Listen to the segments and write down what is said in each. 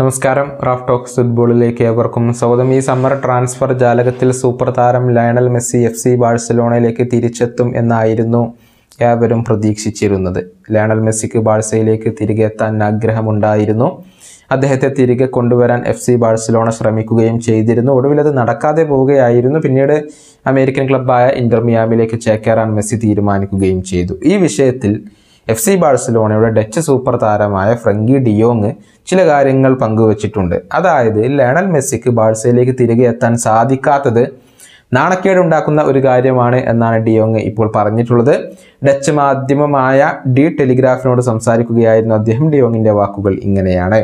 നമസ്കാരം Raf talks ഫുട്ബോളിലേക്ക് ഏവർക്കും സ്വാഗതം ഈ സമ്മർ ട്രാൻസ്ഫർ ജാലകത്തിൽ സൂപ്പർ താരം ലയണൽ മെസ്സി എഫ് സി ബാഴ്സലോണയിലേക്ക് തിരിച്ചെത്തും എന്നായിരുന്നു ഏവരും പ്രതീക്ഷിച്ചിരുന്നത് ലയണൽ മെസ്സിക്ക് ബാഴ്സയിലേക്ക് തിരികെ എത്താൻ ആഗ്രഹമുണ്ടായിരുന്നു അദ്ദേഹത്തെ തിരികെ കൊണ്ടുവരാൻ എഫ് സി ബാഴ്സലോണ ശ്രമിക്കുകയും ചെയ്തിരുന്നു ഒടുവിൽ അത് നടക്കാതെ പോവുകയായിരുന്നു പിന്നീട് അമേരിക്കൻ ക്ലബ്ബായ ഇന്റർ മിയാമിലേക്ക് ചേക്കേറാൻ മെസ്സി തീരുമാനിക്കുകയും ചെയ്തു ഈ വിഷയത്തിൽ എഫ് സി ബാഴ്സലോണയുടെ ഡച്ച് സൂപ്പർ താരമായ ഫ്രങ്കി ഡിയോങ് ചില കാര്യങ്ങൾ പങ്കുവച്ചിട്ടുണ്ട് അതായത് ലയണൽ മെസ്സിക്ക് ബാഴ്സയിലേക്ക് തിരികെ എത്താൻ സാധിക്കാത്തത് നാണക്കേടുണ്ടാക്കുന്ന ഒരു കാര്യമാണ് എന്നാണ് ഡിയോങ് ഇപ്പോൾ പറഞ്ഞിട്ടുള്ളത് ഡച്ച് മാധ്യമമായ ഡി ടെലിഗ്രാഫിനോട് സംസാരിക്കുകയായിരുന്നു അദ്ദേഹം ഡിയോങ്ങിൻ്റെ വാക്കുകൾ ഇങ്ങനെയാണ്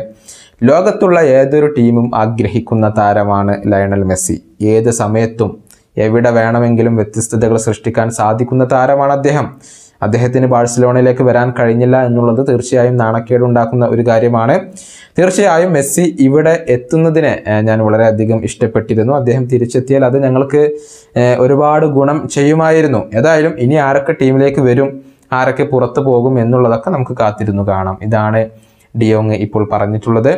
ലോകത്തുള്ള ഏതൊരു ടീമും ആഗ്രഹിക്കുന്ന താരമാണ് ലയണൽ മെസ്സി ഏത് സമയത്തും എവിടെ വേണമെങ്കിലും വ്യത്യസ്തതകൾ സൃഷ്ടിക്കാൻ സാധിക്കുന്ന താരമാണ് അദ്ദേഹം അദ്ദേഹത്തിന് ബാഴ്സലോണയിലേക്ക് വരാൻ കഴിഞ്ഞില്ല എന്നുള്ളത് തീർച്ചയായും നാണക്കേടുണ്ടാക്കുന്ന ഒരു കാര്യമാണ് തീർച്ചയായും മെസ്സി ഇവിടെ എത്തുന്നതിനെ ഞാൻ വളരെയധികം ഇഷ്ടപ്പെട്ടിരുന്നു അദ്ദേഹം തിരിച്ചെത്തിയാൽ അത് ഞങ്ങൾക്ക് ഒരുപാട് ഗുണം ചെയ്യുമായിരുന്നു ഏതായാലും ഇനി ആരൊക്കെ ടീമിലേക്ക് വരും ആരൊക്കെ പുറത്തു പോകും എന്നുള്ളതൊക്കെ നമുക്ക് കാത്തിരുന്നു കാണാം ഇതാണ് ഡിയോങ് ഇപ്പോൾ പറഞ്ഞിട്ടുള്ളത്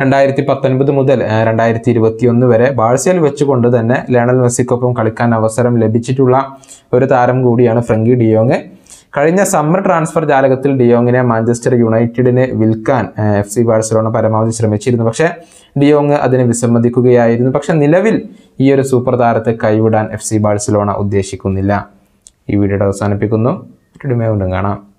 രണ്ടായിരത്തി പത്തൊൻപത് മുതൽ രണ്ടായിരത്തി ഒന്ന് വരെ ബാഴ്സയിൽ വെച്ചുകൊണ്ട് തന്നെ ലയണൽ മെസ്സിക്കൊപ്പം കളിക്കാൻ അവസരം ലഭിച്ചിട്ടുള്ള ഒരു താരം കൂടിയാണ് ഫ്രങ്കി ഡിയോങ് കഴിഞ്ഞ സമ്മർ ട്രാൻസ്ഫർ ജാലകത്തിൽ ഡിയോങ്ങിനെ മാഞ്ചസ്റ്റർ യുണൈറ്റഡിനെ വിൽക്കാൻ എഫ് സി ബാഴ്സലോണ പരമാവധി ശ്രമിച്ചിരുന്നു പക്ഷേ ഡിയോങ് അതിനെ വിസമ്മതിക്കുകയായിരുന്നു പക്ഷെ നിലവിൽ ഈ ഒരു സൂപ്പർ താരത്തെ കൈവിടാൻ എഫ് സി ബാഴ്സലോണ ഉദ്ദേശിക്കുന്നില്ല ഈ വീഡിയോ അവസാനിപ്പിക്കുന്നു വീണ്ടും കാണാം